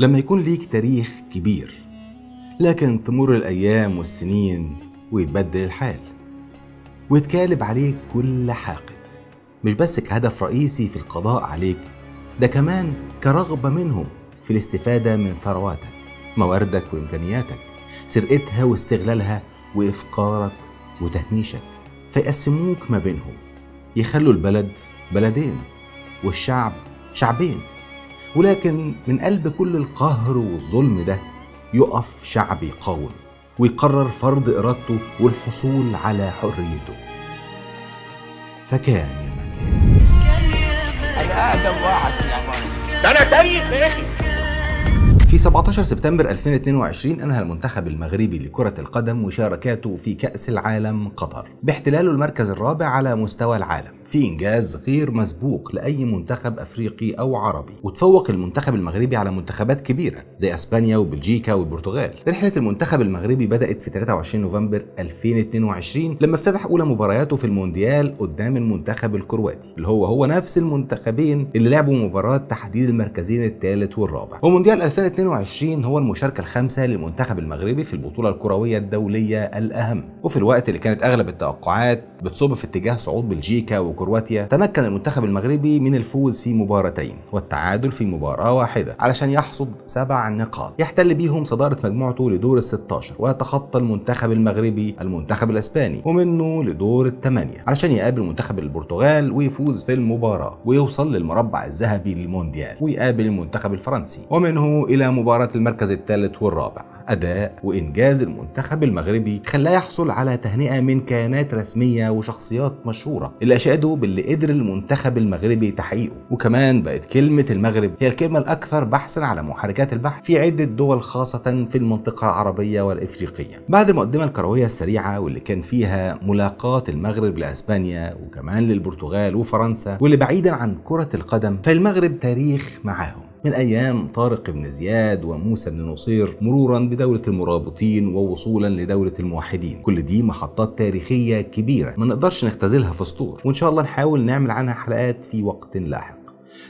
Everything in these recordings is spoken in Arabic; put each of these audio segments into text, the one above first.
لما يكون ليك تاريخ كبير لكن تمر الأيام والسنين ويتبدل الحال ويتكالب عليك كل حاقد مش بس كهدف رئيسي في القضاء عليك ده كمان كرغبة منهم في الاستفادة من ثرواتك مواردك وإمكانياتك سرقتها واستغلالها وإفقارك وتهميشك فيقسموك ما بينهم يخلوا البلد بلدين والشعب شعبين ولكن من قلب كل القهر والظلم ده يقف شعب يقاوم ويقرر فرض إرادته والحصول على حريته فكان يا مكان أنا أقدم واحد يا ده أنا تاريخ في 17 سبتمبر 2022 أنهى المنتخب المغربي لكرة القدم مشاركاته في كأس العالم قطر باحتلاله المركز الرابع على مستوى العالم في إنجاز غير مسبوق لأي منتخب أفريقي أو عربي وتفوق المنتخب المغربي على منتخبات كبيرة زي أسبانيا وبلجيكا والبرتغال رحلة المنتخب المغربي بدأت في 23 نوفمبر 2022 لما افتتح أولى مبارياته في المونديال قدام المنتخب الكرواتي اللي هو هو نفس المنتخبين اللي لعبوا مباراة تحديد المركزين الثالث والرابع ومونديال 2022 هو المشاركة الخامسة للمنتخب المغربي في البطولة الكروية الدولية الأهم وفي الوقت اللي كانت أغلب التوقعات بتصب في اتجاه صعود بلجيكا كرواتيا تمكن المنتخب المغربي من الفوز في مباراتين والتعادل في مباراة واحدة علشان يحصد سبع نقاط يحتل بيهم صدارة مجموعته لدور ال 16 ويتخطى المنتخب المغربي المنتخب الاسباني ومنه لدور الثمانية علشان يقابل منتخب البرتغال ويفوز في المباراة ويوصل للمربع الذهبي للمونديال ويقابل المنتخب الفرنسي ومنه إلى مباراة المركز الثالث والرابع أداء وإنجاز المنتخب المغربي خلاه يحصل على تهنئة من كيانات رسمية وشخصيات مشهورة اللي أشادوا باللي قدر المنتخب المغربي تحقيقه وكمان بقت كلمة المغرب هي الكلمة الأكثر بحثا على محركات البحث في عدة دول خاصة في المنطقة العربية والإفريقية بعد المقدمة الكروية السريعة واللي كان فيها ملاقات المغرب لأسبانيا وكمان للبرتغال وفرنسا واللي بعيدا عن كرة القدم فالمغرب تاريخ معاهم من أيام طارق بن زياد وموسى بن نصير مرورا بدولة المرابطين ووصولا لدولة الموحدين كل دي محطات تاريخية كبيرة ما نقدرش نختزلها في سطور وإن شاء الله نحاول نعمل عنها حلقات في وقت لاحق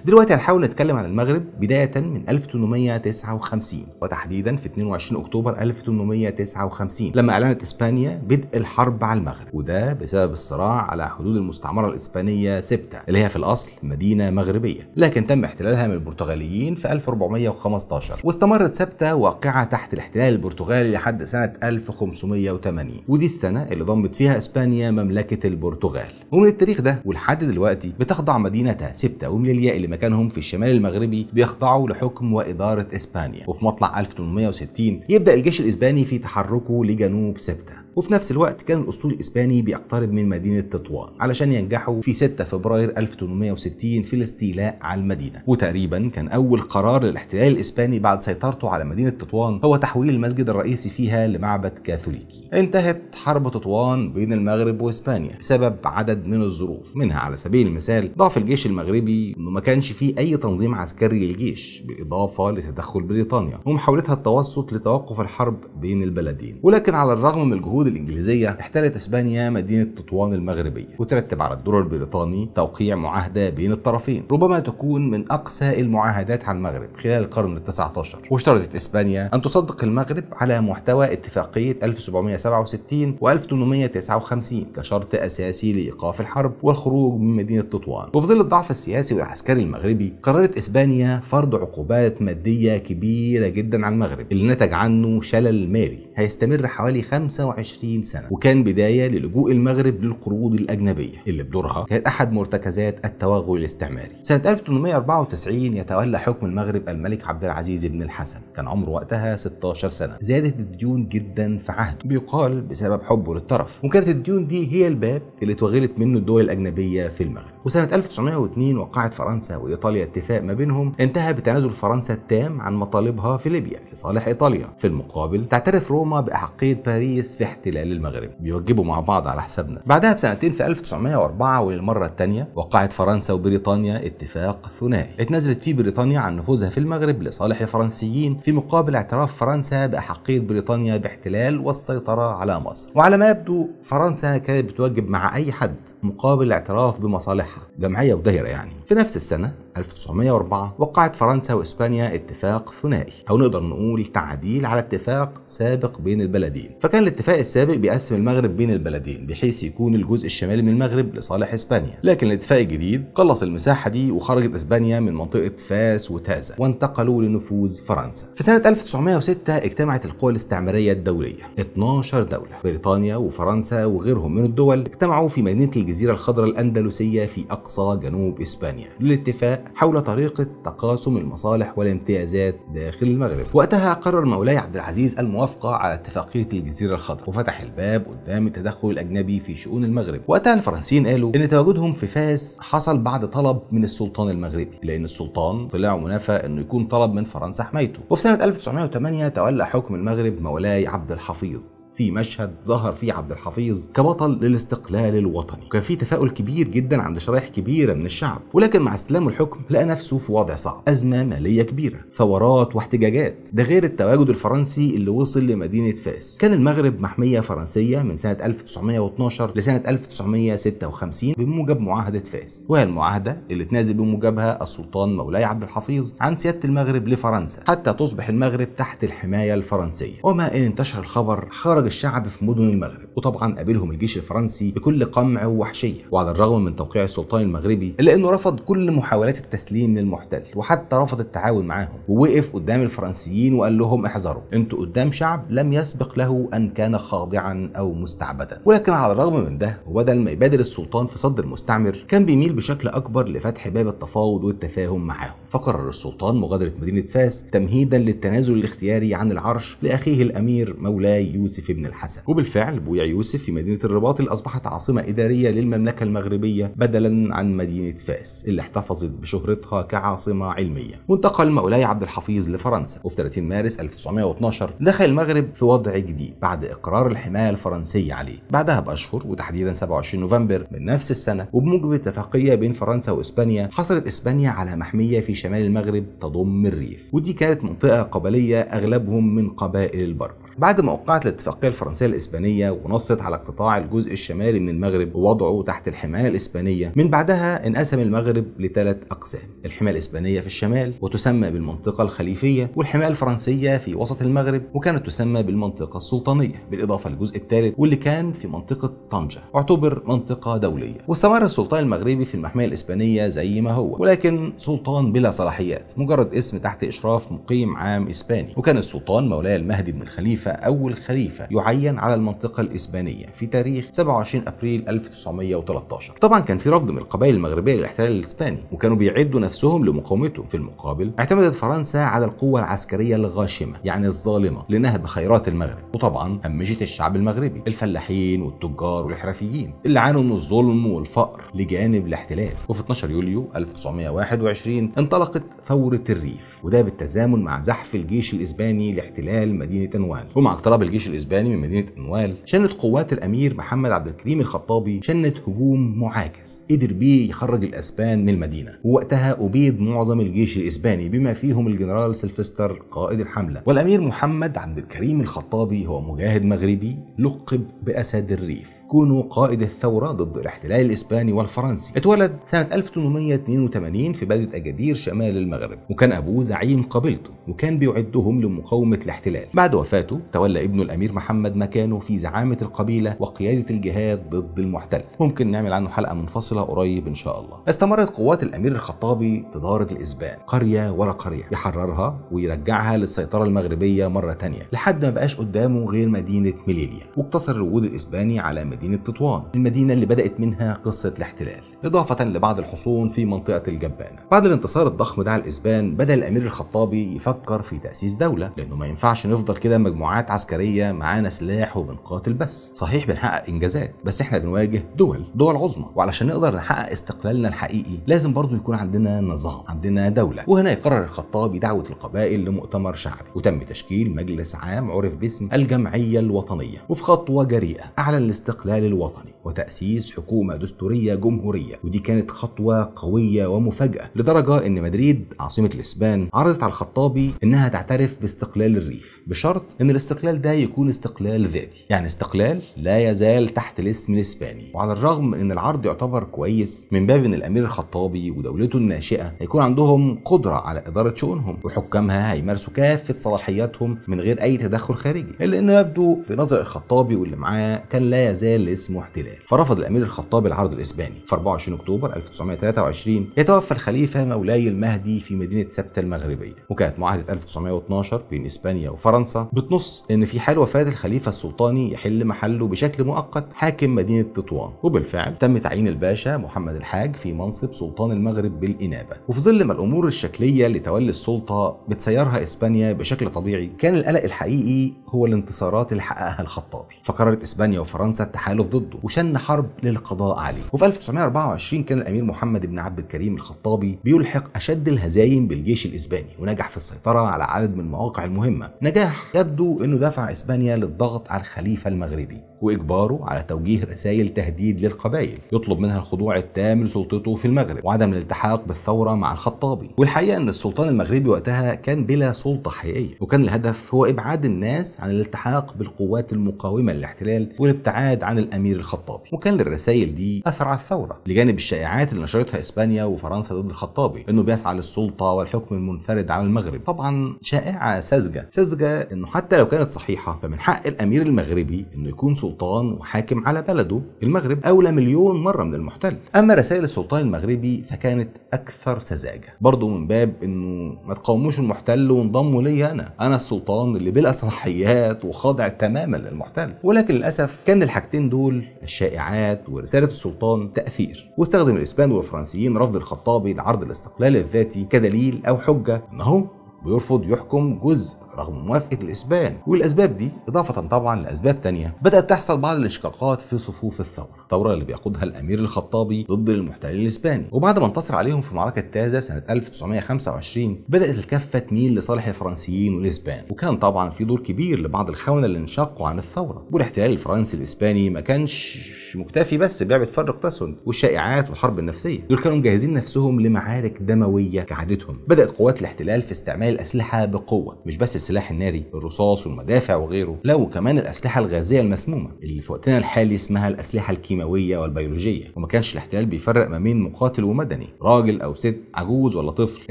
دلوقتي هنحاول نتكلم عن المغرب بداية من 1859 وتحديدا في 22 أكتوبر 1859 لما أعلنت إسبانيا بدء الحرب على المغرب وده بسبب الصراع على حدود المستعمرة الإسبانية سبتة اللي هي في الأصل مدينة مغربية لكن تم احتلالها من البرتغاليين في 1415 واستمرت سبتة واقعة تحت الاحتلال البرتغالي لحد سنة 1580 ودي السنة اللي ضمت فيها إسبانيا مملكة البرتغال ومن التاريخ ده ولحد دلوقتي بتخضع مدينة سبتة ومليليا اللي مكانهم في الشمال المغربي بيخضعوا لحكم وإدارة إسبانيا وفي مطلع 1860 يبدأ الجيش الإسباني في تحركه لجنوب سبتة وفي نفس الوقت كان الاسطول الاسباني بيقترب من مدينه تطوان علشان ينجحوا في 6 فبراير 1860 في الاستيلاء على المدينه وتقريبا كان اول قرار للاحتلال الاسباني بعد سيطرته على مدينه تطوان هو تحويل المسجد الرئيسي فيها لمعبد كاثوليكي انتهت حرب تطوان بين المغرب واسبانيا بسبب عدد من الظروف منها على سبيل المثال ضعف الجيش المغربي انه ما كانش فيه اي تنظيم عسكري للجيش بالاضافه لتدخل بريطانيا ومحاولتها التوسط لتوقف الحرب بين البلدين ولكن على الرغم من الجهود الجنود الإنجليزية احتلت إسبانيا مدينة تطوان المغربية وترتب على الدور البريطاني توقيع معاهدة بين الطرفين ربما تكون من أقسى المعاهدات على المغرب خلال القرن ال 19 واشترطت إسبانيا أن تصدق المغرب على محتوى اتفاقية 1767 و 1859 كشرط أساسي لإيقاف الحرب والخروج من مدينة تطوان وفي ظل الضعف السياسي والعسكري المغربي قررت إسبانيا فرض عقوبات مادية كبيرة جدا على المغرب اللي نتج عنه شلل مالي هيستمر حوالي 25 20 سنة وكان بداية للجوء المغرب للقروض الأجنبية اللي بدورها كانت أحد مرتكزات التوغل الاستعماري سنة 1894 يتولى حكم المغرب الملك عبد العزيز بن الحسن كان عمره وقتها 16 سنة زادت الديون جدا في عهده بيقال بسبب حبه للطرف وكانت الديون دي هي الباب اللي توغلت منه الدول الأجنبية في المغرب وسنة 1902 وقعت فرنسا وإيطاليا اتفاق ما بينهم انتهى بتنازل فرنسا التام عن مطالبها في ليبيا لصالح إيطاليا في المقابل تعترف روما بأحقية باريس في احتلال المغرب بيوجبوا مع بعض على حسابنا بعدها بسنتين في 1904 وللمره الثانيه وقعت فرنسا وبريطانيا اتفاق ثنائي اتنازلت فيه بريطانيا عن نفوذها في المغرب لصالح الفرنسيين في مقابل اعتراف فرنسا بأحقية بريطانيا باحتلال والسيطرة على مصر وعلى ما يبدو فرنسا كانت بتوجب مع أي حد مقابل الاعتراف بمصالحها جمعية ودايرة يعني في نفس السنة 1904 وقعت فرنسا وإسبانيا اتفاق ثنائي أو نقدر نقول تعديل على اتفاق سابق بين البلدين فكان الاتفاق السابق بيقسم المغرب بين البلدين بحيث يكون الجزء الشمالي من المغرب لصالح إسبانيا لكن الاتفاق الجديد قلص المساحة دي وخرجت إسبانيا من منطقة فاس وتازة وانتقلوا لنفوذ فرنسا في سنة 1906 اجتمعت القوى الاستعمارية الدولية 12 دولة بريطانيا وفرنسا وغيرهم من الدول اجتمعوا في مدينة الجزيرة الخضراء الأندلسية في أقصى جنوب إسبانيا الثانية للاتفاق حول طريقة تقاسم المصالح والامتيازات داخل المغرب وقتها قرر مولاي عبد العزيز الموافقة على اتفاقية الجزيرة الخضراء وفتح الباب قدام التدخل الأجنبي في شؤون المغرب وقتها الفرنسيين قالوا إن تواجدهم في فاس حصل بعد طلب من السلطان المغربي لأن السلطان طلع منافى إنه يكون طلب من فرنسا حمايته وفي سنة 1908 تولى حكم المغرب مولاي عبد الحفيظ في مشهد ظهر فيه عبد الحفيظ كبطل للاستقلال الوطني وكان في تفاؤل كبير جدا عند شرائح كبيرة من الشعب ولكن ولكن مع استلام الحكم لقى نفسه في وضع صعب أزمة مالية كبيرة ثورات واحتجاجات ده غير التواجد الفرنسي اللي وصل لمدينة فاس كان المغرب محمية فرنسية من سنة 1912 لسنة 1956 بموجب معاهدة فاس وهي المعاهدة اللي تنازل بموجبها السلطان مولاي عبد الحفيظ عن سيادة المغرب لفرنسا حتى تصبح المغرب تحت الحماية الفرنسية وما إن انتشر الخبر خرج الشعب في مدن المغرب وطبعا قابلهم الجيش الفرنسي بكل قمع ووحشية وعلى الرغم من توقيع السلطان المغربي إلا إنه رفض كل محاولات التسليم للمحتل وحتى رفض التعاون معاهم ووقف قدام الفرنسيين وقال لهم احذروا انتوا قدام شعب لم يسبق له ان كان خاضعا او مستعبدا ولكن على الرغم من ده وبدل ما يبادر السلطان في صد المستعمر كان بيميل بشكل اكبر لفتح باب التفاوض والتفاهم معاهم فقرر السلطان مغادره مدينه فاس تمهيدا للتنازل الاختياري عن العرش لاخيه الامير مولاي يوسف بن الحسن وبالفعل بويع يوسف في مدينه الرباط اللي اصبحت عاصمه اداريه للمملكه المغربيه بدلا عن مدينه فاس اللي احتفظت بشهرتها كعاصمة علمية وانتقل مولاي عبد الحفيظ لفرنسا وفي 30 مارس 1912 دخل المغرب في وضع جديد بعد إقرار الحماية الفرنسية عليه بعدها بأشهر وتحديدا 27 نوفمبر من نفس السنة وبموجب اتفاقية بين فرنسا وإسبانيا حصلت إسبانيا على محمية في شمال المغرب تضم الريف ودي كانت منطقة قبلية أغلبهم من قبائل البر بعد ما وقعت الاتفاقية الفرنسية الإسبانية ونصت على اقتطاع الجزء الشمالي من المغرب ووضعه تحت الحماية الإسبانية من بعدها انقسم المغرب لثلاث أقسام الحماية الإسبانية في الشمال وتسمى بالمنطقة الخليفية والحماية الفرنسية في وسط المغرب وكانت تسمى بالمنطقة السلطانية بالإضافة للجزء الثالث واللي كان في منطقة طنجة اعتبر منطقة دولية واستمر السلطان المغربي في المحمية الإسبانية زي ما هو ولكن سلطان بلا صلاحيات مجرد اسم تحت إشراف مقيم عام إسباني وكان السلطان مولاي المهدي بن الخليفة الخليفة أول خليفة يعين على المنطقة الإسبانية في تاريخ 27 أبريل 1913 طبعا كان في رفض من القبائل المغربية للاحتلال الإسباني وكانوا بيعدوا نفسهم لمقاومته في المقابل اعتمدت فرنسا على القوة العسكرية الغاشمة يعني الظالمة لنهب خيرات المغرب وطبعا همجت الشعب المغربي الفلاحين والتجار والحرفيين اللي عانوا من الظلم والفقر لجانب الاحتلال وفي 12 يوليو 1921 انطلقت ثورة الريف وده بالتزامن مع زحف الجيش الإسباني لاحتلال مدينة أنوان هم على اقتراب الجيش الاسباني من مدينه انوال شنت قوات الامير محمد عبد الكريم الخطابي شنت هجوم معاكس قدر بيه يخرج الاسبان من المدينه ووقتها ابيد معظم الجيش الاسباني بما فيهم الجنرال سلفستر قائد الحمله والامير محمد عبد الكريم الخطابي هو مجاهد مغربي لقب باسد الريف كونه قائد الثوره ضد الاحتلال الاسباني والفرنسي اتولد سنه 1882 في بلده اجادير شمال المغرب وكان ابوه زعيم قبيلته وكان بيعدهم لمقاومه الاحتلال بعد وفاته تولى ابنه الأمير محمد مكانه في زعامة القبيلة وقيادة الجهاد ضد المحتل ممكن نعمل عنه حلقة منفصلة قريب إن شاء الله استمرت قوات الأمير الخطابي تدارك الإسبان قرية ورا قرية يحررها ويرجعها للسيطرة المغربية مرة تانية لحد ما بقاش قدامه غير مدينة ميليليا واقتصر الوجود الإسباني على مدينة تطوان المدينة اللي بدأت منها قصة الاحتلال إضافة لبعض الحصون في منطقة الجبانة بعد الانتصار الضخم ده على الإسبان بدأ الأمير الخطابي يفكر في تأسيس دولة لأنه ما ينفعش نفضل كده مجموعة مجموعات عسكريه معانا سلاح وبنقاتل بس صحيح بنحقق انجازات بس احنا بنواجه دول دول عظمى وعلشان نقدر نحقق استقلالنا الحقيقي لازم برضو يكون عندنا نظام عندنا دوله وهنا يقرر الخطابي دعوه القبائل لمؤتمر شعبي وتم تشكيل مجلس عام عرف باسم الجمعيه الوطنيه وفي خطوه جريئه اعلن الاستقلال الوطني وتاسيس حكومه دستوريه جمهوريه ودي كانت خطوه قويه ومفاجاه لدرجه ان مدريد عاصمه الاسبان عرضت على الخطابي انها تعترف باستقلال الريف بشرط ان الاستقلال ده يكون استقلال ذاتي يعني استقلال لا يزال تحت الاسم الاسباني وعلى الرغم ان العرض يعتبر كويس من باب ان الامير الخطابي ودولته الناشئه هيكون عندهم قدره على اداره شؤونهم وحكامها هيمارسوا كافه صلاحياتهم من غير اي تدخل خارجي الا انه يبدو في نظر الخطابي واللي معاه كان لا يزال اسمه احتلال فرفض الامير الخطابي العرض الاسباني في 24 اكتوبر 1923 يتوفى الخليفه مولاي المهدي في مدينه سبتة المغربيه وكانت معاهده 1912 بين اسبانيا وفرنسا بتنص النص ان في حال وفاه الخليفه السلطاني يحل محله بشكل مؤقت حاكم مدينه تطوان وبالفعل تم تعيين الباشا محمد الحاج في منصب سلطان المغرب بالانابه وفي ظل ما الامور الشكليه لتولي السلطه بتسيرها اسبانيا بشكل طبيعي كان القلق الحقيقي هو الانتصارات اللي حققها الخطابي فقررت اسبانيا وفرنسا التحالف ضده وشن حرب للقضاء عليه وفي 1924 كان الامير محمد بن عبد الكريم الخطابي بيلحق اشد الهزايم بالجيش الاسباني ونجح في السيطره على عدد من المواقع المهمه نجاح يبدو انه دفع اسبانيا للضغط على الخليفه المغربي واجباره على توجيه رسائل تهديد للقبائل يطلب منها الخضوع التام لسلطته في المغرب وعدم الالتحاق بالثوره مع الخطابي والحقيقه ان السلطان المغربي وقتها كان بلا سلطه حقيقيه وكان الهدف هو ابعاد الناس عن الالتحاق بالقوات المقاومه للاحتلال والابتعاد عن الامير الخطابي وكان للرسائل دي اثر على الثوره لجانب الشائعات اللي نشرتها اسبانيا وفرنسا ضد الخطابي انه بيسعى للسلطه والحكم المنفرد على المغرب طبعا شائعه ساذجه ساذجه انه حتى لو كانت صحيحة فمن حق الأمير المغربي إنه يكون سلطان وحاكم على بلده المغرب أولى مليون مرة من المحتل أما رسائل السلطان المغربي فكانت أكثر سذاجة برضه من باب إنه ما تقاوموش المحتل وانضموا ليا أنا أنا السلطان اللي بلا صلاحيات وخاضع تماما للمحتل ولكن للأسف كان الحاجتين دول الشائعات ورسالة السلطان تأثير واستخدم الإسبان والفرنسيين رفض الخطابي لعرض الاستقلال الذاتي كدليل أو حجة أنه هو بيرفض يحكم جزء رغم موافقة الإسبان والأسباب دي إضافة طبعا لأسباب تانية بدأت تحصل بعض الانشقاقات في صفوف الثورة الثورة اللي بيقودها الأمير الخطابي ضد المحتل الإسباني وبعد ما انتصر عليهم في معركة تازة سنة 1925 بدأت الكفة تميل لصالح الفرنسيين والإسبان وكان طبعا في دور كبير لبعض الخونة اللي انشقوا عن الثورة والاحتلال الفرنسي الإسباني ما كانش مكتفي بس بلعبة فرق تسد والشائعات والحرب النفسية دول كانوا مجهزين نفسهم لمعارك دموية كعادتهم بدأت قوات الاحتلال في استعمال الأسلحة بقوة مش بس السلاح الناري الرصاص والمدافع وغيره لا وكمان الأسلحة الغازية المسمومة اللي في وقتنا الحالي اسمها الأسلحة الكيماوية والبيولوجية وما كانش الاحتلال بيفرق ما بين مقاتل ومدني راجل أو ست عجوز ولا طفل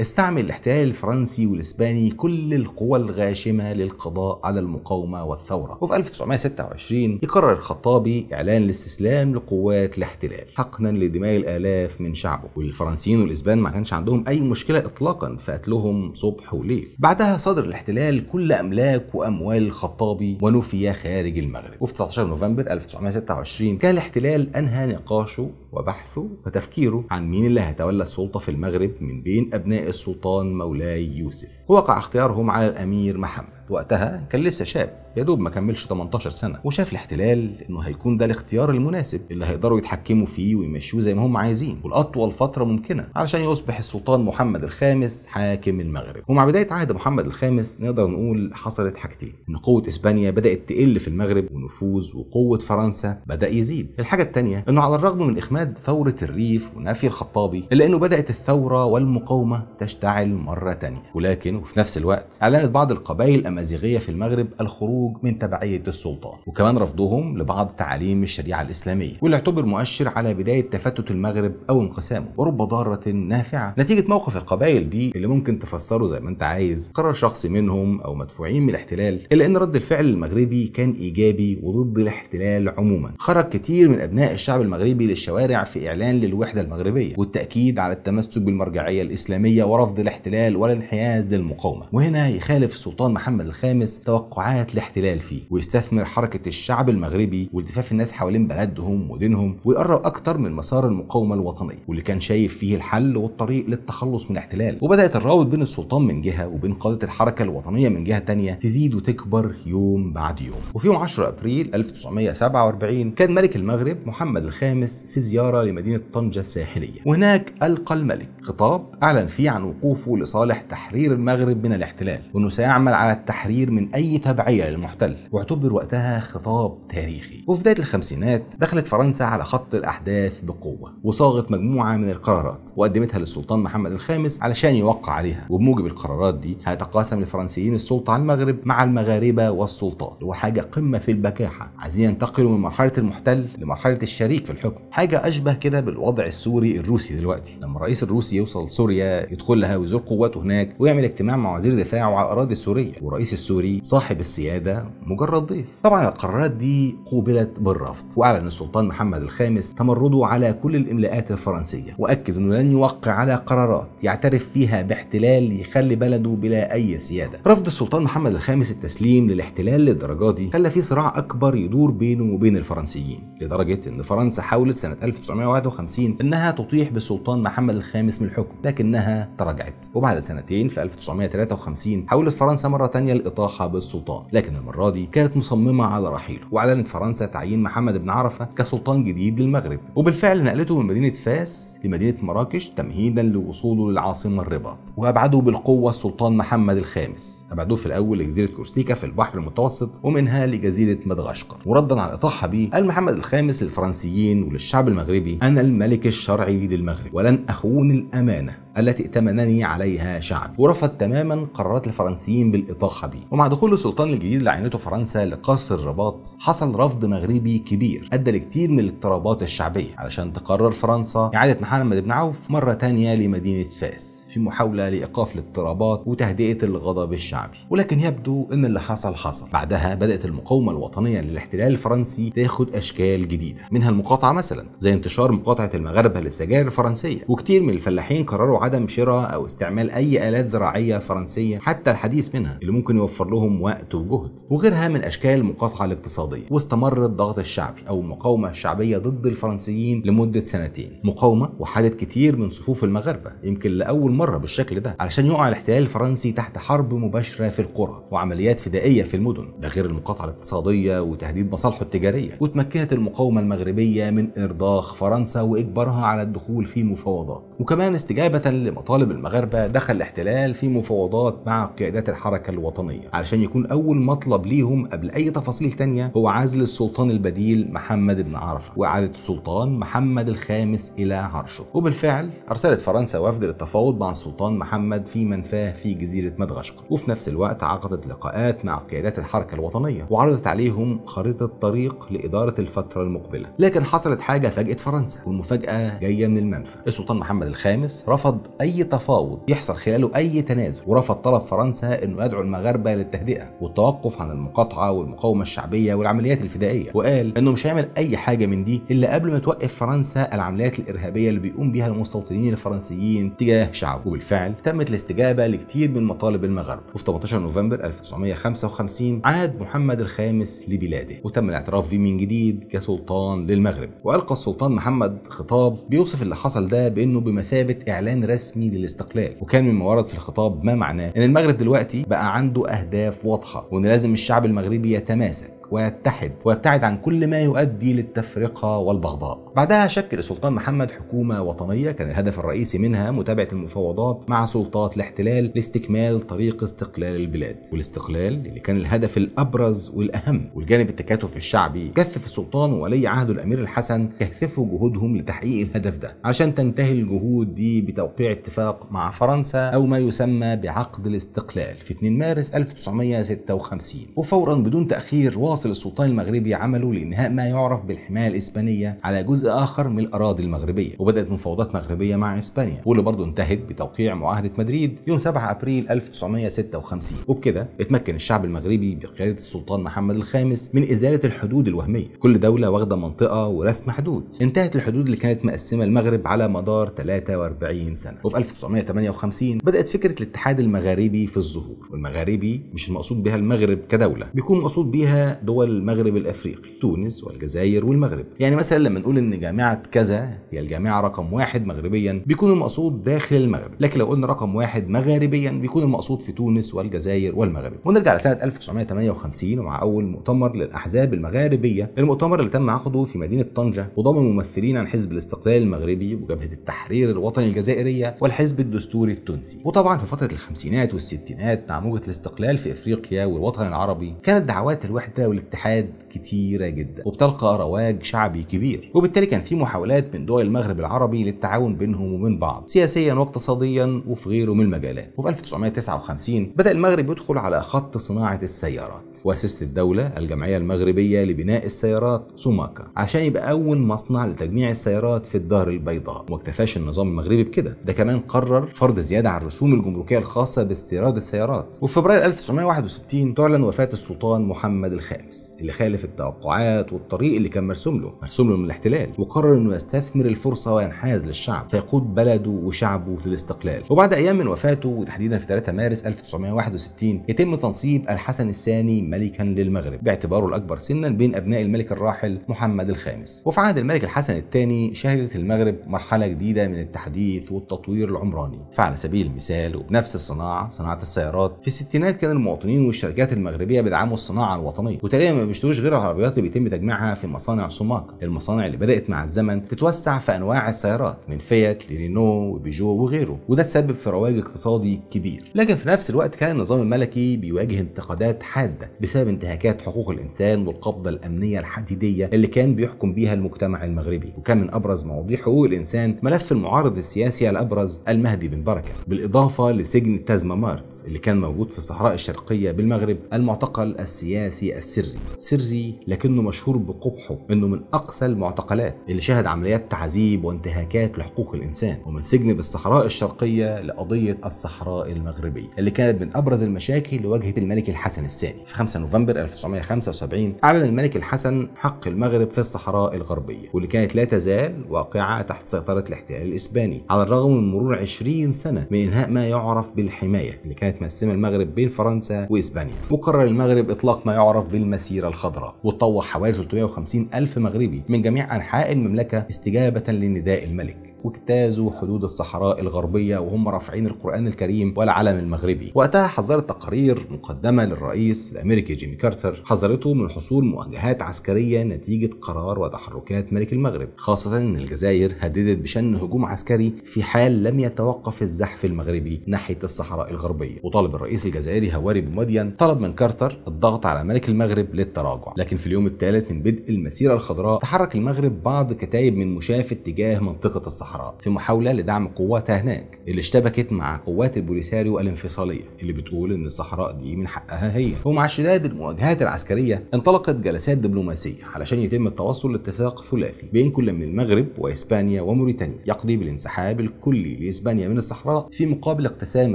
استعمل الاحتلال الفرنسي والإسباني كل القوى الغاشمة للقضاء على المقاومة والثورة وفي 1926 يقرر الخطابي إعلان الاستسلام لقوات الاحتلال حقنا لدماء الآلاف من شعبه والفرنسيين والإسبان ما كانش عندهم أي مشكلة إطلاقا في قتلهم صبح وليل الليل بعدها صدر الاحتلال كل أملاك وأموال الخطابي ونفي خارج المغرب وفي 19 نوفمبر 1926 كان الاحتلال أنهى نقاشه وبحثه وتفكيره عن مين اللي هيتولى السلطة في المغرب من بين أبناء السلطان مولاي يوسف ووقع اختيارهم على الأمير محمد وقتها كان لسه شاب يا دوب ما كملش 18 سنه وشاف الاحتلال انه هيكون ده الاختيار المناسب اللي هيقدروا يتحكموا فيه ويمشوه زي ما هم عايزين ولاطول فتره ممكنه علشان يصبح السلطان محمد الخامس حاكم المغرب ومع بدايه عهد محمد الخامس نقدر نقول حصلت حاجتين ان قوه اسبانيا بدات تقل في المغرب ونفوذ وقوه فرنسا بدا يزيد الحاجه الثانيه انه على الرغم من اخماد ثوره الريف ونفي الخطابي الا انه بدات الثوره والمقاومه تشتعل مره ثانيه ولكن وفي نفس الوقت اعلنت بعض القبائل الأمازيغية في المغرب الخروج من تبعية السلطان وكمان رفضهم لبعض تعاليم الشريعة الإسلامية واللي اعتبر مؤشر على بداية تفتت المغرب أو انقسامه ورب ضارة نافعة نتيجة موقف القبائل دي اللي ممكن تفسره زي ما أنت عايز قرار شخصي منهم أو مدفوعين من الاحتلال إلا أن رد الفعل المغربي كان إيجابي وضد الاحتلال عموما خرج كتير من أبناء الشعب المغربي للشوارع في إعلان للوحدة المغربية والتأكيد على التمسك بالمرجعية الإسلامية ورفض الاحتلال والانحياز للمقاومة وهنا يخالف السلطان محمد الخامس توقعات الاحتلال فيه ويستثمر حركة الشعب المغربي والتفاف الناس حوالين بلدهم ودينهم ويقرب أكتر من مسار المقاومة الوطنية واللي كان شايف فيه الحل والطريق للتخلص من الاحتلال وبدأت الروابط بين السلطان من جهة وبين قادة الحركة الوطنية من جهة تانية تزيد وتكبر يوم بعد يوم وفي يوم 10 أبريل 1947 كان ملك المغرب محمد الخامس في زيارة لمدينة طنجة الساحلية وهناك ألقى الملك خطاب أعلن فيه عن وقوفه لصالح تحرير المغرب من الاحتلال وأنه سيعمل على التحرير التحرير من أي تبعية للمحتل واعتبر وقتها خطاب تاريخي وفي بداية الخمسينات دخلت فرنسا على خط الأحداث بقوة وصاغت مجموعة من القرارات وقدمتها للسلطان محمد الخامس علشان يوقع عليها وبموجب القرارات دي هيتقاسم الفرنسيين السلطة على المغرب مع المغاربة والسلطان وحاجة قمة في البكاحة عايزين ينتقلوا من مرحلة المحتل لمرحلة الشريك في الحكم حاجة أشبه كده بالوضع السوري الروسي دلوقتي لما الرئيس الروسي يوصل سوريا يدخل لها ويزور قواته هناك ويعمل اجتماع مع وزير دفاعه على الأراضي السورية ورئيس الرئيس السوري صاحب السيادة مجرد ضيف طبعا القرارات دي قوبلت بالرفض وأعلن السلطان محمد الخامس تمرده على كل الإملاءات الفرنسية وأكد أنه لن يوقع على قرارات يعترف فيها باحتلال يخلي بلده بلا أي سيادة رفض السلطان محمد الخامس التسليم للاحتلال للدرجة دي خلى في صراع أكبر يدور بينه وبين الفرنسيين لدرجة أن فرنسا حاولت سنة 1951 أنها تطيح بالسلطان محمد الخامس من الحكم لكنها تراجعت وبعد سنتين في 1953 حاولت فرنسا مرة تانية الإطاحة بالسلطان لكن المرة دي كانت مصممة على رحيله وأعلنت فرنسا تعيين محمد بن عرفة كسلطان جديد للمغرب وبالفعل نقلته من مدينة فاس لمدينة مراكش تمهيدا لوصوله للعاصمة الرباط وأبعدوا بالقوة السلطان محمد الخامس أبعدوه في الأول لجزيرة كورسيكا في البحر المتوسط ومنها لجزيرة مدغشقر وردا على الإطاحة به قال محمد الخامس للفرنسيين وللشعب المغربي أنا الملك الشرعي للمغرب ولن أخون الأمانة التي ائتمنني عليها شعبي ورفض تماما قرارات الفرنسيين بالإطاحة بي ومع دخول السلطان الجديد لعينته فرنسا لقصر الرباط حصل رفض مغربي كبير أدى لكتير من الاضطرابات الشعبية علشان تقرر فرنسا إعادة محمد بن عوف مرة تانية لمدينة فاس في محاولة لإيقاف الاضطرابات وتهدئة الغضب الشعبي ولكن يبدو أن اللي حصل حصل بعدها بدأت المقاومة الوطنية للاحتلال الفرنسي تاخد أشكال جديدة منها المقاطعة مثلا زي انتشار مقاطعة المغاربة للسجائر الفرنسية وكتير من الفلاحين قرروا عدم شراء أو استعمال أي آلات زراعية فرنسية حتى الحديث منها اللي ممكن يوفر لهم وقت وجهد وغيرها من أشكال المقاطعة الاقتصادية واستمر الضغط الشعبي أو المقاومة الشعبية ضد الفرنسيين لمدة سنتين مقاومة وحدت كتير من صفوف المغاربة يمكن لأول مرة بالشكل ده علشان يقع الاحتلال الفرنسي تحت حرب مباشرة في القرى وعمليات فدائية في المدن ده غير المقاطعة الاقتصادية وتهديد مصالحه التجارية وتمكنت المقاومة المغربية من إرضاخ فرنسا وإجبارها على الدخول في مفاوضات وكمان استجابة لمطالب المغاربة دخل الاحتلال في مفاوضات مع قيادات الحركة الوطنية علشان يكون أول مطلب ليهم قبل أي تفاصيل تانية هو عزل السلطان البديل محمد بن عرفة وإعادة السلطان محمد الخامس إلى عرشه وبالفعل أرسلت فرنسا وفد للتفاوض مع السلطان محمد في منفاه في جزيرة مدغشقر وفي نفس الوقت عقدت لقاءات مع قيادات الحركة الوطنية وعرضت عليهم خريطة طريق لإدارة الفترة المقبلة لكن حصلت حاجة فاجأت فرنسا والمفاجأة جاية من المنفى السلطان محمد الخامس رفض أي تفاوض يحصل خلاله أي تنازل ورفض طلب فرنسا أنه يدعو المغاربة للتهدئة والتوقف عن المقاطعة والمقاومة الشعبية والعمليات الفدائية وقال أنه مش هيعمل أي حاجة من دي إلا قبل ما توقف فرنسا العمليات الإرهابية اللي بيقوم بها المستوطنين الفرنسيين تجاه شعبه وبالفعل تمت الاستجابة لكتير من مطالب المغاربة وفي 18 نوفمبر 1955 عاد محمد الخامس لبلاده وتم الاعتراف به من جديد كسلطان للمغرب وألقى السلطان محمد خطاب بيوصف اللي حصل ده بأنه بما بمثابه اعلان رسمي للاستقلال وكان مما ورد في الخطاب ما معناه ان المغرب دلوقتي بقى عنده اهداف واضحه وان لازم الشعب المغربي يتماسك ويتحد ويبتعد عن كل ما يؤدي للتفرقة والبغضاء بعدها شكل السلطان محمد حكومة وطنية كان الهدف الرئيسي منها متابعة المفاوضات مع سلطات الاحتلال لاستكمال طريق استقلال البلاد والاستقلال اللي كان الهدف الأبرز والأهم والجانب التكاتف الشعبي كثف السلطان وولي عهده الأمير الحسن كثفوا جهودهم لتحقيق الهدف ده عشان تنتهي الجهود دي بتوقيع اتفاق مع فرنسا أو ما يسمى بعقد الاستقلال في 2 مارس 1956 وفورا بدون تأخير واصل مواصل السلطان المغربي عمله لانهاء ما يعرف بالحمايه الاسبانيه على جزء اخر من الاراضي المغربيه وبدات مفاوضات مغربيه مع اسبانيا واللي برضه انتهت بتوقيع معاهده مدريد يوم 7 ابريل 1956 وبكده اتمكن الشعب المغربي بقياده السلطان محمد الخامس من ازاله الحدود الوهميه كل دوله واخده منطقه ورسم حدود انتهت الحدود اللي كانت مقسمه المغرب على مدار 43 سنه وفي 1958 بدات فكره الاتحاد المغاربي في الظهور والمغاربي مش المقصود بها المغرب كدوله بيكون مقصود بيها دول المغرب الافريقي تونس والجزائر والمغرب يعني مثلا لما نقول ان جامعه كذا هي الجامعه رقم واحد مغربيا بيكون المقصود داخل المغرب لكن لو قلنا رقم واحد مغربيا بيكون المقصود في تونس والجزائر والمغرب ونرجع لسنه 1958 ومع اول مؤتمر للاحزاب المغاربيه المؤتمر اللي تم عقده في مدينه طنجه وضم ممثلين عن حزب الاستقلال المغربي وجبهه التحرير الوطني الجزائريه والحزب الدستوري التونسي وطبعا في فتره الخمسينات والستينات مع موجه الاستقلال في افريقيا والوطن العربي كانت دعوات الوحده الاتحاد كتيرة جدا وبتلقى رواج شعبي كبير وبالتالي كان في محاولات من دول المغرب العربي للتعاون بينهم وبين بعض سياسيا واقتصاديا وفي غيره من المجالات وفي 1959 بدأ المغرب يدخل على خط صناعة السيارات وأسست الدولة الجمعية المغربية لبناء السيارات سوماكا عشان يبقى أول مصنع لتجميع السيارات في الدار البيضاء وما اكتفاش النظام المغربي بكده ده كمان قرر فرض زيادة على الرسوم الجمركية الخاصة باستيراد السيارات وفي فبراير 1961 تعلن وفاة السلطان محمد الخامس العكس اللي خالف التوقعات والطريق اللي كان مرسوم له مرسوم له من الاحتلال وقرر انه يستثمر الفرصه وينحاز للشعب فيقود بلده وشعبه للاستقلال وبعد ايام من وفاته وتحديدا في 3 مارس 1961 يتم تنصيب الحسن الثاني ملكا للمغرب باعتباره الاكبر سنا بين ابناء الملك الراحل محمد الخامس وفي عهد الملك الحسن الثاني شهدت المغرب مرحله جديده من التحديث والتطوير العمراني فعلى سبيل المثال وبنفس الصناعه صناعه السيارات في الستينات كان المواطنين والشركات المغربيه بيدعموا الصناعه الوطنيه الإسكندرية ما بيشتروش غير العربيات اللي بيتم تجميعها في مصانع سوماكا المصانع اللي بدأت مع الزمن تتوسع في أنواع السيارات من فيات لرينو وبيجو وغيره وده تسبب في رواج اقتصادي كبير لكن في نفس الوقت كان النظام الملكي بيواجه انتقادات حادة بسبب انتهاكات حقوق الإنسان والقبضة الأمنية الحديدية اللي كان بيحكم بيها المجتمع المغربي وكان من أبرز مواضيع حقوق الإنسان ملف المعارض السياسي الأبرز المهدي بن بركة بالإضافة لسجن تازما مارت اللي كان موجود في الصحراء الشرقية بالمغرب المعتقل السياسي السري سري سري لكنه مشهور بقبحه انه من اقسى المعتقلات اللي شهد عمليات تعذيب وانتهاكات لحقوق الانسان ومن سجن بالصحراء الشرقيه لقضيه الصحراء المغربيه اللي كانت من ابرز المشاكل لواجهه الملك الحسن الثاني في 5 نوفمبر 1975 اعلن الملك الحسن حق المغرب في الصحراء الغربيه واللي كانت لا تزال واقعه تحت سيطره الاحتلال الاسباني على الرغم من مرور 20 سنه من انهاء ما يعرف بالحمايه اللي كانت مقسمه المغرب بين فرنسا واسبانيا وقرر المغرب اطلاق ما يعرف بال المسيرة الخضراء وتطوع حوالي 350 ألف مغربي من جميع أنحاء المملكة استجابة لنداء الملك واجتازوا حدود الصحراء الغربية وهم رافعين القرآن الكريم والعلم المغربي وقتها حذرت تقارير مقدمة للرئيس الأمريكي جيمي كارتر حذرته من حصول مواجهات عسكرية نتيجة قرار وتحركات ملك المغرب خاصة أن الجزائر هددت بشن هجوم عسكري في حال لم يتوقف الزحف المغربي ناحية الصحراء الغربية وطالب الرئيس الجزائري هواري بومدين طلب من كارتر الضغط على ملك المغرب للتراجع لكن في اليوم الثالث من بدء المسيرة الخضراء تحرك المغرب بعض كتايب من مشاة في اتجاه منطقة الصحراء الصحراء في محاولة لدعم قواتها هناك اللي اشتبكت مع قوات البوليساريو الانفصالية اللي بتقول إن الصحراء دي من حقها هي ومع اشتداد المواجهات العسكرية انطلقت جلسات دبلوماسية علشان يتم التوصل لاتفاق ثلاثي بين كل من المغرب وإسبانيا وموريتانيا يقضي بالانسحاب الكلي لإسبانيا من الصحراء في مقابل اقتسام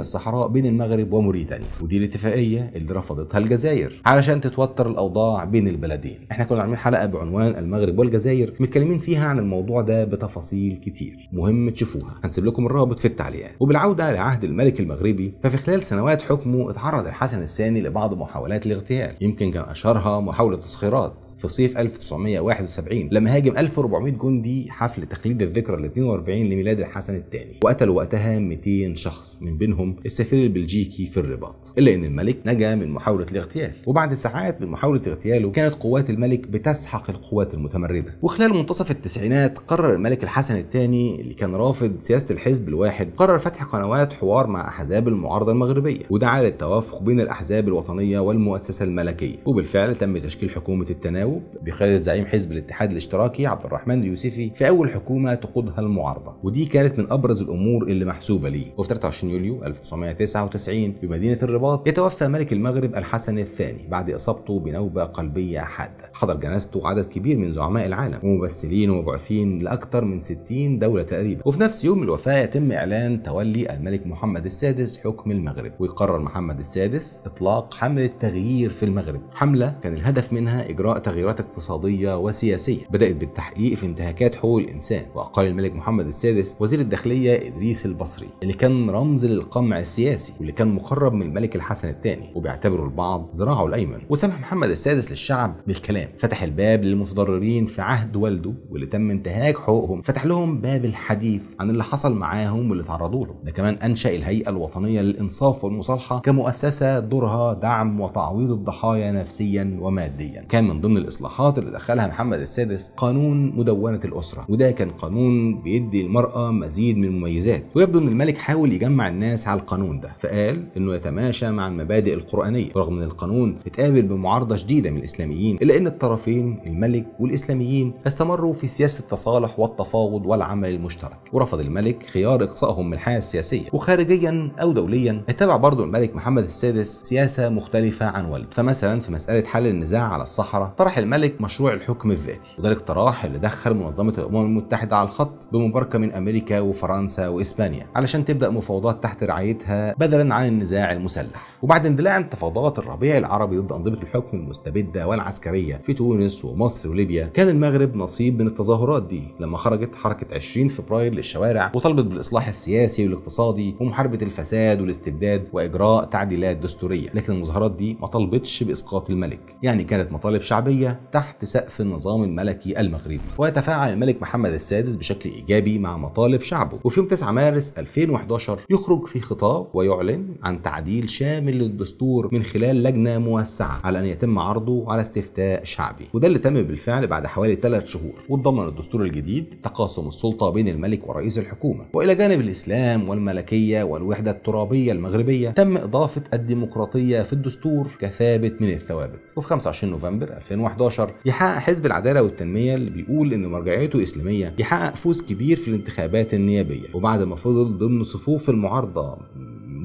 الصحراء بين المغرب وموريتانيا ودي الاتفاقية اللي رفضتها الجزائر علشان تتوتر الأوضاع بين البلدين احنا كنا عاملين حلقة بعنوان المغرب والجزائر متكلمين فيها عن الموضوع ده بتفاصيل كتير مهم تشوفوها هنسيب لكم الرابط في التعليقات وبالعوده لعهد الملك المغربي ففي خلال سنوات حكمه اتعرض الحسن الثاني لبعض محاولات الاغتيال يمكن كان اشهرها محاوله تسخيرات في صيف 1971 لما هاجم 1400 جندي حفل تخليد الذكرى ال 42 لميلاد الحسن الثاني وقتلوا وقتها 200 شخص من بينهم السفير البلجيكي في الرباط الا ان الملك نجا من محاوله الاغتيال وبعد ساعات من محاوله اغتياله كانت قوات الملك بتسحق القوات المتمرده وخلال منتصف التسعينات قرر الملك الحسن الثاني اللي كان رافض سياسه الحزب الواحد قرر فتح قنوات حوار مع احزاب المعارضه المغربيه ودعا للتوافق بين الاحزاب الوطنيه والمؤسسه الملكيه وبالفعل تم تشكيل حكومه التناوب بقياده زعيم حزب الاتحاد الاشتراكي عبد الرحمن اليوسفي في اول حكومه تقودها المعارضه ودي كانت من ابرز الامور اللي محسوبه ليه وفي 23 يوليو 1999 بمدينه الرباط يتوفى ملك المغرب الحسن الثاني بعد اصابته بنوبه قلبيه حاده حضر جنازته عدد كبير من زعماء العالم وممثلين ومبعوثين لاكثر من 60 دوله تقريبا وفي نفس يوم الوفاة يتم إعلان تولي الملك محمد السادس حكم المغرب ويقرر محمد السادس إطلاق حملة تغيير في المغرب حملة كان الهدف منها إجراء تغييرات اقتصادية وسياسية بدأت بالتحقيق في انتهاكات حقوق الإنسان وأقال الملك محمد السادس وزير الداخلية إدريس البصري اللي كان رمز للقمع السياسي واللي كان مقرب من الملك الحسن الثاني وبيعتبره البعض ذراعه الأيمن وسمح محمد السادس للشعب بالكلام فتح الباب للمتضررين في عهد والده واللي تم انتهاك حقوقهم فتح لهم باب الحديث عن اللي حصل معاهم واللي تعرضوا له ده كمان أنشأ الهيئة الوطنية للإنصاف والمصالحة كمؤسسة دورها دعم وتعويض الضحايا نفسيا وماديا كان من ضمن الإصلاحات اللي دخلها محمد السادس قانون مدونة الأسرة وده كان قانون بيدي المرأة مزيد من المميزات ويبدو أن الملك حاول يجمع الناس على القانون ده فقال أنه يتماشى مع المبادئ القرآنية رغم أن القانون اتقابل بمعارضة شديدة من الإسلاميين إلا أن الطرفين الملك والإسلاميين استمروا في سياسة التصالح والتفاوض والعمل المشترك ورفض الملك خيار إقصائهم من الحياة السياسية وخارجيا أو دوليا اتبع برضه الملك محمد السادس سياسة مختلفة عن والده فمثلا في مسألة حل النزاع على الصحراء طرح الملك مشروع الحكم الذاتي وده الاقتراح اللي دخل منظمة الأمم المتحدة على الخط بمباركة من أمريكا وفرنسا وإسبانيا علشان تبدأ مفاوضات تحت رعايتها بدلا عن النزاع المسلح وبعد اندلاع انتفاضات الربيع العربي ضد أنظمة الحكم المستبدة والعسكرية في تونس ومصر وليبيا كان المغرب نصيب من التظاهرات دي لما خرجت حركة 20 فبراير للشوارع وطلبت بالإصلاح السياسي والاقتصادي ومحاربة الفساد والاستبداد وإجراء تعديلات دستورية لكن المظاهرات دي ما طلبتش بإسقاط الملك يعني كانت مطالب شعبية تحت سقف النظام الملكي المغربي ويتفاعل الملك محمد السادس بشكل إيجابي مع مطالب شعبه وفي يوم 9 مارس 2011 يخرج في خطاب ويعلن عن تعديل شامل للدستور من خلال لجنة موسعة على أن يتم عرضه على استفتاء شعبي وده اللي تم بالفعل بعد حوالي 3 شهور وتضمن الدستور الجديد تقاسم السلطة بين الملك ورئيس الحكومة وإلى جانب الإسلام والملكية والوحدة الترابية المغربية تم إضافة الديمقراطية في الدستور كثابت من الثوابت وفي 25 نوفمبر 2011 يحقق حزب العدالة والتنمية اللي بيقول إن مرجعيته إسلامية يحقق فوز كبير في الانتخابات النيابية وبعد ما فضل ضمن صفوف المعارضة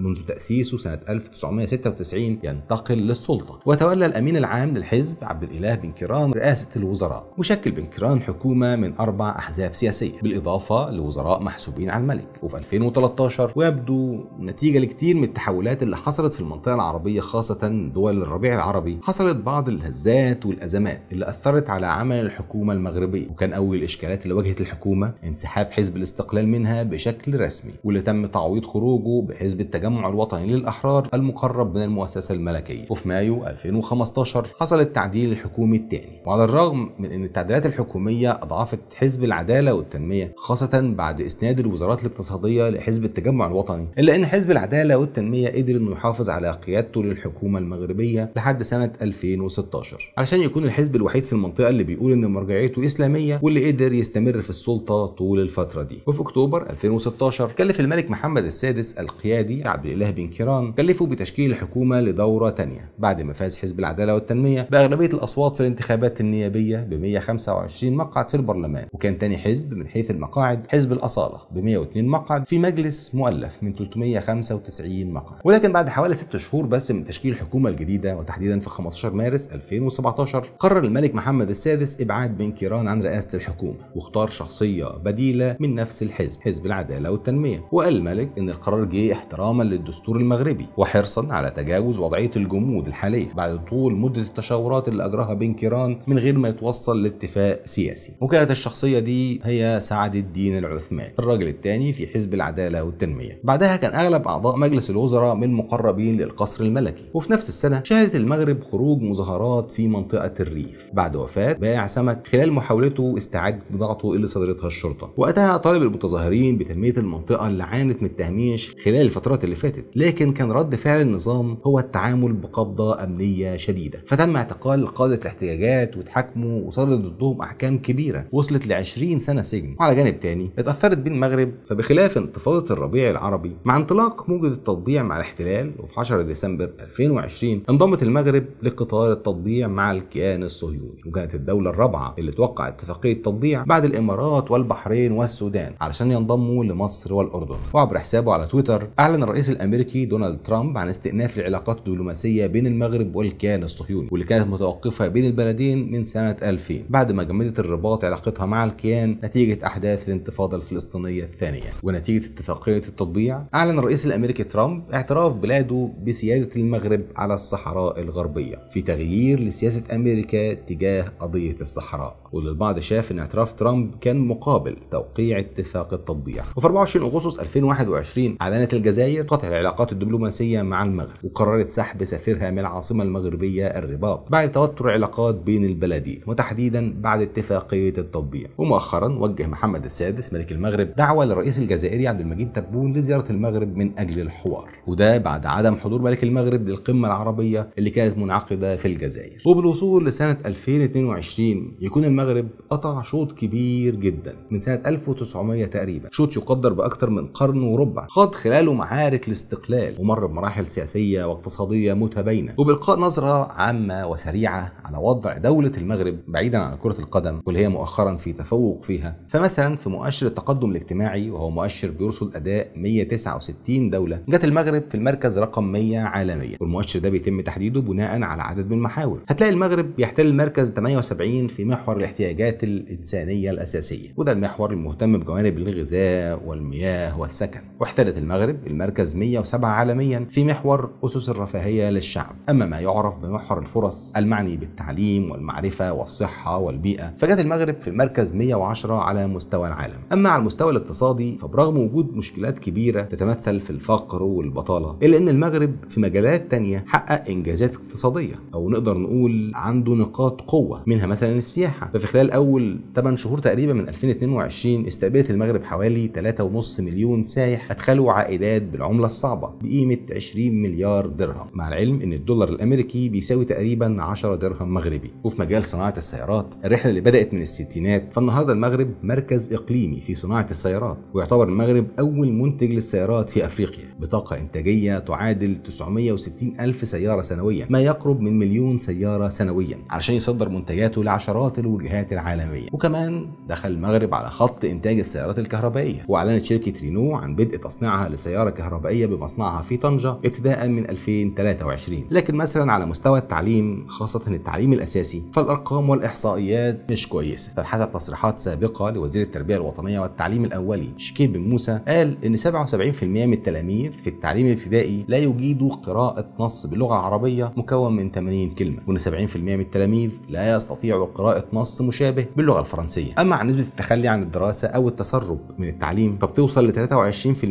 منذ تأسيسه سنة 1996 ينتقل للسلطة وتولى الأمين العام للحزب عبد الإله بن كيران رئاسة الوزراء وشكل بن كيران حكومة من أربع أحزاب سياسية بالإضافة لوزراء محسوبين على الملك وفي 2013 ويبدو نتيجة لكتير من التحولات اللي حصلت في المنطقة العربية خاصة دول الربيع العربي حصلت بعض الهزات والأزمات اللي أثرت على عمل الحكومة المغربية وكان أول الإشكالات اللي واجهت الحكومة انسحاب حزب الاستقلال منها بشكل رسمي واللي تم تعويض خروجه بحزب التجمع التجمع الوطني للأحرار المقرب من المؤسسة الملكية وفي مايو 2015 حصل التعديل الحكومي الثاني وعلى الرغم من أن التعديلات الحكومية أضعفت حزب العدالة والتنمية خاصة بعد إسناد الوزارات الاقتصادية لحزب التجمع الوطني إلا أن حزب العدالة والتنمية قدر أنه يحافظ على قيادته للحكومة المغربية لحد سنة 2016 علشان يكون الحزب الوحيد في المنطقة اللي بيقول أن مرجعيته إسلامية واللي قدر يستمر في السلطة طول الفترة دي وفي أكتوبر 2016 كلف الملك محمد السادس القيادي عبد الاله بن كيران كلفه بتشكيل الحكومه لدوره تانية بعد ما فاز حزب العداله والتنميه باغلبيه الاصوات في الانتخابات النيابيه ب 125 مقعد في البرلمان وكان تاني حزب من حيث المقاعد حزب الاصاله ب 102 مقعد في مجلس مؤلف من 395 مقعد ولكن بعد حوالي 6 شهور بس من تشكيل الحكومه الجديده وتحديدا في 15 مارس 2017 قرر الملك محمد السادس ابعاد بن كيران عن رئاسه الحكومه واختار شخصيه بديله من نفس الحزب حزب العداله والتنميه وقال الملك ان القرار جه احتراما للدستور المغربي وحرصا على تجاوز وضعية الجمود الحالية بعد طول مدة التشاورات اللي أجراها بين كيران من غير ما يتوصل لاتفاق سياسي وكانت الشخصية دي هي سعد الدين العثماني الراجل الثاني في حزب العدالة والتنمية بعدها كان أغلب أعضاء مجلس الوزراء من مقربين للقصر الملكي وفي نفس السنة شهدت المغرب خروج مظاهرات في منطقة الريف بعد وفاة بائع سمك خلال محاولته استعادة بضاعته اللي صدرتها الشرطة وقتها طالب المتظاهرين بتنمية المنطقة اللي عانت من التهميش خلال الفترات اللي فاتت لكن كان رد فعل النظام هو التعامل بقبضة أمنية شديدة فتم اعتقال قادة الاحتجاجات وتحكموا وصدر ضدهم أحكام كبيرة وصلت ل 20 سنة سجن وعلى جانب تاني اتأثرت بين المغرب فبخلاف انتفاضة الربيع العربي مع انطلاق موجة التطبيع مع الاحتلال وفي 10 ديسمبر 2020 انضمت المغرب لقطار التطبيع مع الكيان الصهيوني وكانت الدولة الرابعة اللي توقع اتفاقية تطبيع بعد الإمارات والبحرين والسودان علشان ينضموا لمصر والأردن وعبر حسابه على تويتر أعلن الرئيس الرئيس الامريكي دونالد ترامب عن استئناف العلاقات الدبلوماسيه بين المغرب والكيان الصهيوني واللي كانت متوقفه بين البلدين من سنه 2000 بعد ما جمدت الرباط علاقتها مع الكيان نتيجه احداث الانتفاضه الفلسطينيه الثانيه ونتيجه اتفاقيه التطبيع اعلن الرئيس الامريكي ترامب اعتراف بلاده بسياده المغرب على الصحراء الغربيه في تغيير لسياسه امريكا تجاه قضيه الصحراء والبعض شاف ان اعتراف ترامب كان مقابل توقيع اتفاق التطبيع وفي 24 اغسطس 2021 اعلنت الجزائر لقطع العلاقات الدبلوماسية مع المغرب وقررت سحب سفيرها من العاصمة المغربية الرباط بعد توتر علاقات بين البلدين وتحديدا بعد اتفاقية التطبيع ومؤخرا وجه محمد السادس ملك المغرب دعوة للرئيس الجزائري عبد المجيد تبون لزيارة المغرب من أجل الحوار وده بعد عدم حضور ملك المغرب للقمة العربية اللي كانت منعقدة في الجزائر وبالوصول لسنة 2022 يكون المغرب قطع شوط كبير جدا من سنة 1900 تقريبا شوط يقدر بأكثر من قرن وربع خاض خلاله معارك ذلك الاستقلال ومر بمراحل سياسية واقتصادية متباينة وبإلقاء نظرة عامة وسريعة على وضع دولة المغرب بعيدا عن كرة القدم واللي هي مؤخرا في تفوق فيها فمثلا في مؤشر التقدم الاجتماعي وهو مؤشر بيرصد أداء 169 دولة جت المغرب في المركز رقم 100 عالميا والمؤشر ده بيتم تحديده بناء على عدد من المحاور هتلاقي المغرب بيحتل المركز 78 في محور الاحتياجات الإنسانية الأساسية وده المحور المهتم بجوانب الغذاء والمياه والسكن واحتلت المغرب المركز جزمية وسبعة عالميا في محور أسس الرفاهية للشعب أما ما يعرف بمحور الفرص المعني بالتعليم والمعرفة والصحة والبيئة فجت المغرب في المركز 110 على مستوى العالم أما على المستوى الاقتصادي فبرغم وجود مشكلات كبيرة تتمثل في الفقر والبطالة إلا أن المغرب في مجالات تانية حقق إنجازات اقتصادية أو نقدر نقول عنده نقاط قوة منها مثلا السياحة ففي خلال أول 8 شهور تقريبا من 2022 استقبلت المغرب حوالي 3.5 مليون سايح أدخلوا عائدات بالعملة العملة الصعبة بقيمة 20 مليار درهم مع العلم ان الدولار الامريكي بيساوي تقريبا 10 درهم مغربي وفي مجال صناعة السيارات الرحلة اللي بدأت من الستينات فالنهاردة المغرب مركز اقليمي في صناعة السيارات ويعتبر المغرب اول منتج للسيارات في افريقيا بطاقة انتاجية تعادل 960 الف سيارة سنويا ما يقرب من مليون سيارة سنويا علشان يصدر منتجاته لعشرات الوجهات العالمية وكمان دخل المغرب على خط انتاج السيارات الكهربائية واعلنت شركة رينو عن بدء تصنيعها لسيارة كهربائية الزراعية بمصنعها في طنجة ابتداء من 2023 لكن مثلا على مستوى التعليم خاصة التعليم الأساسي فالأرقام والإحصائيات مش كويسة فحسب تصريحات سابقة لوزير التربية الوطنية والتعليم الأولي شكيب بن موسى قال إن 77% من التلاميذ في التعليم الابتدائي لا يجيدوا قراءة نص باللغة العربية مكون من 80 كلمة وإن 70% من التلاميذ لا يستطيعوا قراءة نص مشابه باللغة الفرنسية أما عن نسبة التخلي عن الدراسة أو التسرب من التعليم فبتوصل ل 23%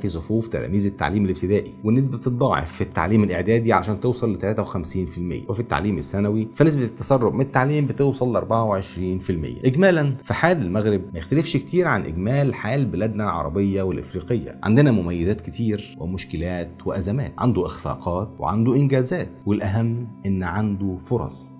في صفوف تلاميذ التعليم الابتدائي والنسبه بتتضاعف في التعليم الاعدادي عشان توصل ل 53% وفي التعليم الثانوي فنسبه التسرب من التعليم بتوصل ل 24% اجمالا فحال المغرب ما يختلفش كتير عن اجمال حال بلادنا العربيه والافريقيه عندنا مميزات كتير ومشكلات وازمات عنده اخفاقات وعنده انجازات والاهم ان عنده فرص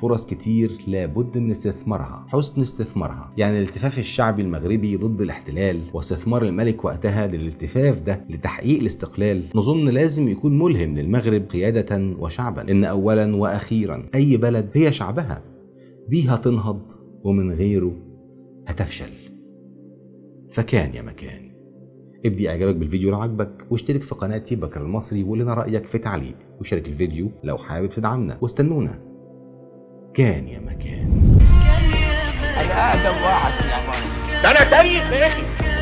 فرص كتير لابد من استثمارها حسن استثمارها يعني الالتفاف الشعبي المغربي ضد الاحتلال واستثمار الملك وقتها للالتفاف ده لتحقيق الاستقلال نظن لازم يكون ملهم للمغرب قيادة وشعبا إن أولا وأخيرا أي بلد هي شعبها بيها تنهض ومن غيره هتفشل فكان يا مكان ابدي اعجابك بالفيديو لو عجبك واشترك في قناتي بكر المصري وقول رايك في تعليق وشارك الفيديو لو حابب تدعمنا واستنونا كان يا مكان كان يا مكان انا اقدم واحد يا مكان ده انا تاريخ ماشي